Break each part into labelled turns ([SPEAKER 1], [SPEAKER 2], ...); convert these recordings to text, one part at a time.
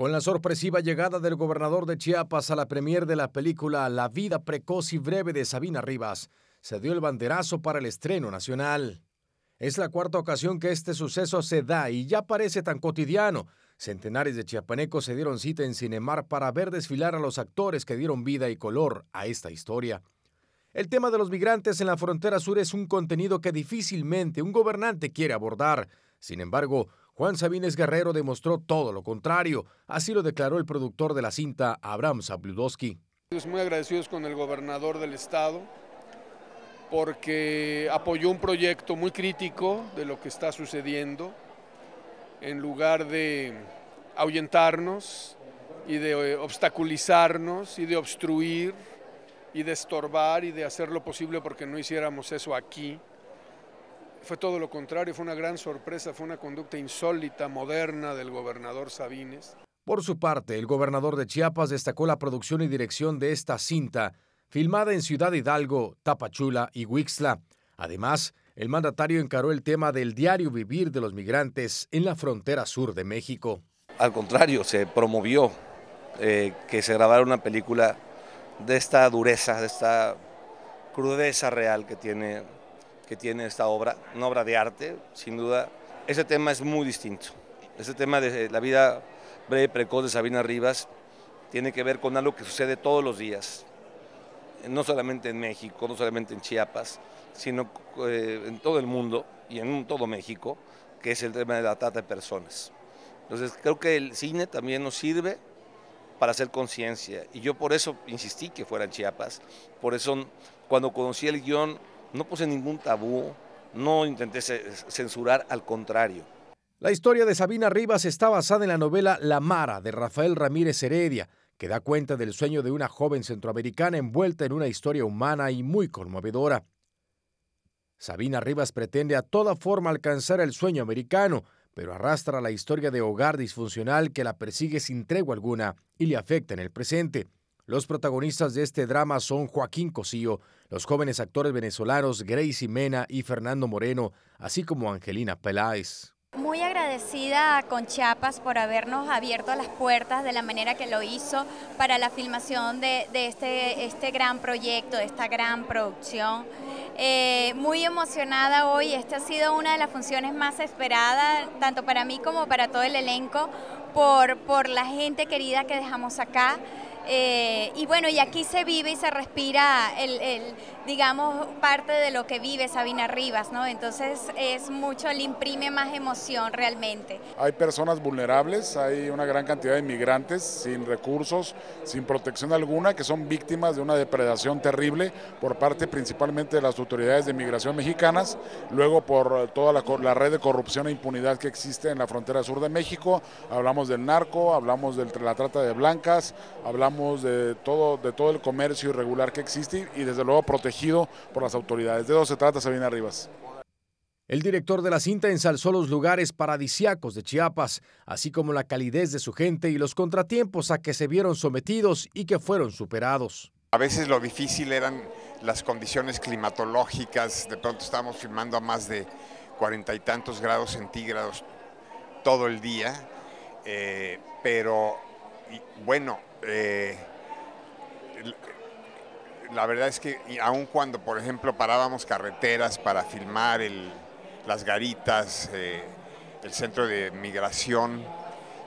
[SPEAKER 1] Con la sorpresiva llegada del gobernador de Chiapas a la premier de la película La vida precoz y breve de Sabina Rivas, se dio el banderazo para el estreno nacional. Es la cuarta ocasión que este suceso se da y ya parece tan cotidiano. Centenares de chiapanecos se dieron cita en Cinemar para ver desfilar a los actores que dieron vida y color a esta historia. El tema de los migrantes en la frontera sur es un contenido que difícilmente un gobernante quiere abordar. Sin embargo, Juan Sabines Guerrero demostró todo lo contrario, así lo declaró el productor de la cinta, Abraham Estamos Muy agradecidos con el gobernador del estado porque apoyó un proyecto muy crítico de lo que está sucediendo, en lugar de ahuyentarnos y de eh, obstaculizarnos y de obstruir y de estorbar y de hacer lo posible porque no hiciéramos eso aquí. Fue todo lo contrario, fue una gran sorpresa, fue una conducta insólita, moderna del gobernador Sabines. Por su parte, el gobernador de Chiapas destacó la producción y dirección de esta cinta, filmada en Ciudad Hidalgo, Tapachula y Huixla. Además, el mandatario encaró el tema del diario vivir de los migrantes en la frontera sur de México.
[SPEAKER 2] Al contrario, se promovió eh, que se grabara una película de esta dureza, de esta crudeza real que tiene que tiene esta obra, una obra de arte, sin duda. Ese tema es muy distinto. Ese tema de la vida breve, precoz de Sabina Rivas, tiene que ver con algo que sucede todos los días, no solamente en México, no solamente en Chiapas, sino eh, en todo el mundo y en todo México, que es el tema de la trata de personas. Entonces creo que el cine también nos sirve para hacer conciencia y yo por eso insistí que fuera en Chiapas, por eso cuando conocí el guión no puse ningún tabú, no intenté censurar, al contrario.
[SPEAKER 1] La historia de Sabina Rivas está basada en la novela La Mara de Rafael Ramírez Heredia, que da cuenta del sueño de una joven centroamericana envuelta en una historia humana y muy conmovedora. Sabina Rivas pretende a toda forma alcanzar el sueño americano, pero arrastra la historia de hogar disfuncional que la persigue sin tregua alguna y le afecta en el presente. Los protagonistas de este drama son Joaquín Cosío, los jóvenes actores venezolanos Grace Mena y Fernando Moreno, así como Angelina Peláez.
[SPEAKER 3] Muy agradecida a Chiapas por habernos abierto las puertas de la manera que lo hizo para la filmación de, este, este gran proyecto, de esta gran producción. Eh, muy emocionada hoy, esta ha sido una de las funciones más esperadas, tanto para mí como para todo el elenco, por, por la gente querida que dejamos acá. Eh, y bueno, y aquí se vive y se respira el, digamos, parte de lo que vive Sabina Rivas, ¿no? Entonces es mucho, le imprime más emoción realmente. Hay personas vulnerables, hay una gran cantidad de inmigrantes sin recursos, sin protección alguna, que son víctimas de una depredación terrible por parte principalmente de las autoridades de migración mexicanas, luego por toda la, la red de corrupción e impunidad que existe en la frontera sur de México, hablamos del narco, hablamos de la trata de blancas, hablamos de todo, de todo el comercio irregular que existe y desde luego protegido por las autoridades. De dónde se trata Sabina arribas
[SPEAKER 1] El director de la cinta ensalzó los lugares paradisiacos de Chiapas, así como la calidez de su gente y los contratiempos a que se vieron sometidos y que fueron superados.
[SPEAKER 3] A veces lo difícil eran las condiciones climatológicas, de pronto estábamos filmando a más de cuarenta y tantos grados centígrados todo el día, eh, pero bueno, eh, la verdad es que aun cuando, por ejemplo, parábamos carreteras para filmar las garitas, eh, el centro de migración,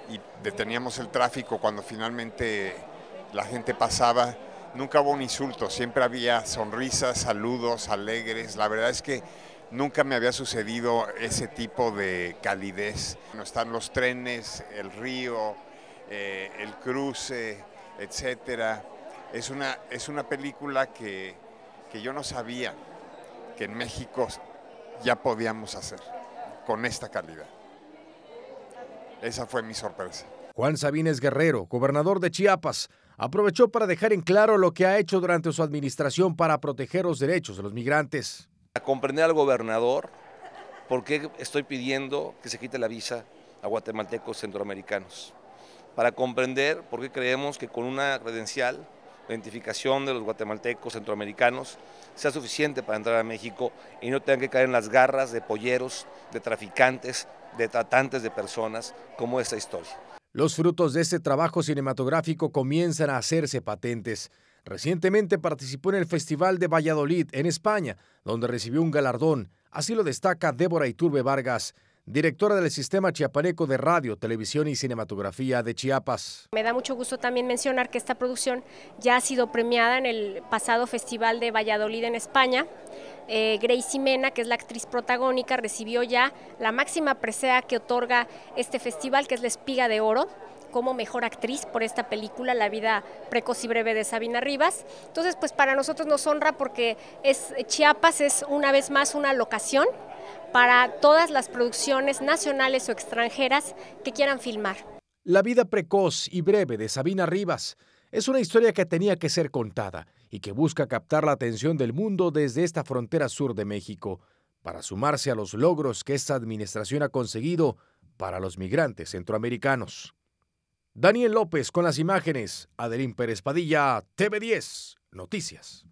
[SPEAKER 3] y deteníamos el tráfico cuando finalmente la gente pasaba, nunca hubo un insulto, siempre había sonrisas, saludos, alegres. La verdad es que nunca me había sucedido ese tipo de calidez. están los trenes, el río, eh, el cruce, etcétera. Es una, película que, que yo no sabía que en México ya podíamos hacer con esta calidad. Esa fue mi sorpresa.
[SPEAKER 1] Juan Sabines Guerrero, gobernador de Chiapas, aprovechó para dejar en claro lo que ha hecho durante su administración para proteger los derechos de los migrantes.
[SPEAKER 2] A comprender al gobernador por qué estoy pidiendo que se quite la visa a guatemaltecos centroamericanos para comprender por qué creemos que con una credencial identificación de los guatemaltecos, centroamericanos, sea suficiente para entrar a México y no tengan que caer en las garras de polleros, de traficantes, de tratantes de personas, como esta historia.
[SPEAKER 1] Los frutos de este trabajo cinematográfico comienzan a hacerse patentes. Recientemente participó en el Festival de Valladolid, en España, donde recibió un galardón. Así lo destaca Débora Iturbe Vargas, directora del Sistema Chiapaneco de Radio, Televisión y Cinematografía de Chiapas.
[SPEAKER 2] Me da mucho gusto también mencionar que esta producción ya ha sido premiada en el pasado Festival de Valladolid en España. Eh, Grace Simena, que es la actriz protagónica, recibió ya la máxima presea que otorga este festival, que es la Espiga de Oro como mejor actriz por esta película, La vida precoz y breve de Sabina Rivas. Entonces, pues para nosotros nos honra porque es, eh, Chiapas es una vez más una locación para todas las producciones nacionales o extranjeras que quieran filmar.
[SPEAKER 1] La vida precoz y breve de Sabina Rivas es una historia que tenía que ser contada y que busca captar la atención del mundo desde esta frontera sur de México, para sumarse a los logros que esta administración ha conseguido para los migrantes centroamericanos. Daniel López con las imágenes. Adelín Pérez Padilla, TV10, Noticias.